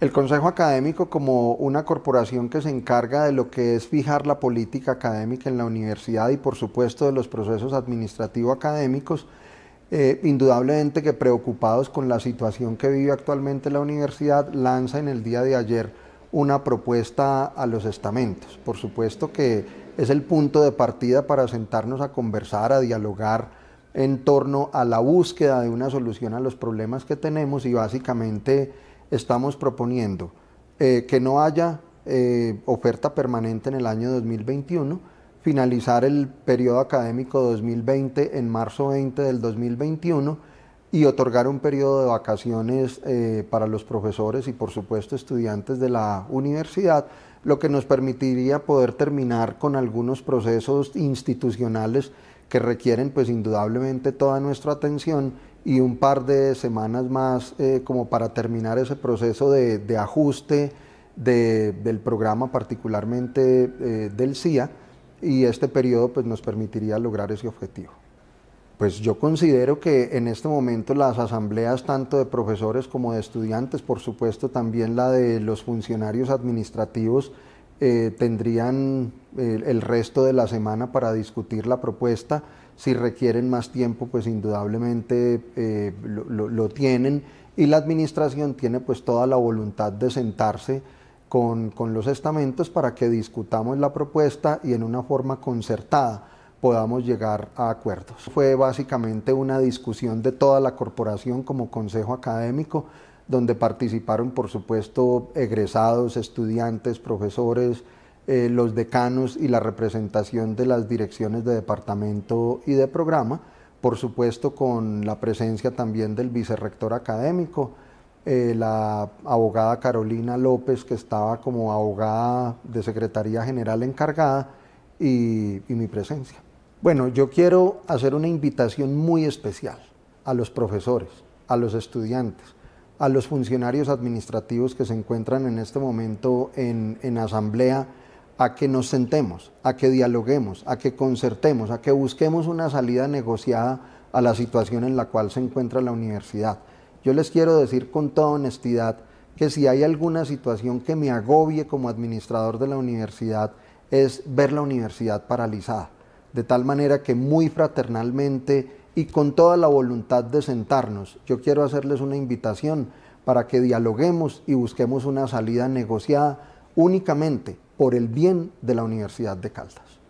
El Consejo Académico como una corporación que se encarga de lo que es fijar la política académica en la universidad y por supuesto de los procesos administrativos académicos, eh, indudablemente que preocupados con la situación que vive actualmente la universidad, lanza en el día de ayer una propuesta a los estamentos. Por supuesto que es el punto de partida para sentarnos a conversar, a dialogar en torno a la búsqueda de una solución a los problemas que tenemos y básicamente estamos proponiendo eh, que no haya eh, oferta permanente en el año 2021, finalizar el periodo académico 2020 en marzo 20 del 2021 y otorgar un periodo de vacaciones eh, para los profesores y por supuesto estudiantes de la universidad lo que nos permitiría poder terminar con algunos procesos institucionales que requieren pues indudablemente toda nuestra atención y un par de semanas más eh, como para terminar ese proceso de, ajuste del programa particularmente eh, del CIA y este periodo pues nos permitiría lograr ese objetivo pues yo considero que en este momento las asambleas tanto de profesores como de estudiantes, por supuesto también la de los funcionarios administrativos, eh, tendrían eh, el, resto de la semana para discutir la propuesta. Si requieren más tiempo, pues indudablemente eh, lo, tienen. Y la administración tiene pues toda la voluntad de sentarse con los estamentos para que discutamos la propuesta y en una forma concertada podamos llegar a acuerdos. Fue básicamente una discusión de toda la corporación como consejo académico, donde participaron, por supuesto, egresados, estudiantes, profesores, eh, los decanos y la representación de las direcciones de departamento y de programa, por supuesto, con la presencia también del vicerrector académico, eh, la abogada Carolina López, que estaba como abogada de Secretaría General encargada, y mi presencia. Bueno, yo quiero hacer una invitación muy especial a los profesores, a los estudiantes, a los funcionarios administrativos que se encuentran en este momento en, asamblea, a que nos sentemos, a que dialoguemos, a que concertemos, a que busquemos una salida negociada a la situación en la cual se encuentra la universidad. Yo les quiero decir con toda honestidad que si hay alguna situación que me agobie como administrador de la universidad es ver la universidad paralizada de tal manera que muy fraternalmente y con toda la voluntad de sentarnos, yo quiero hacerles una invitación para que dialoguemos y busquemos una salida negociada únicamente por el bien de la Universidad de Caldas.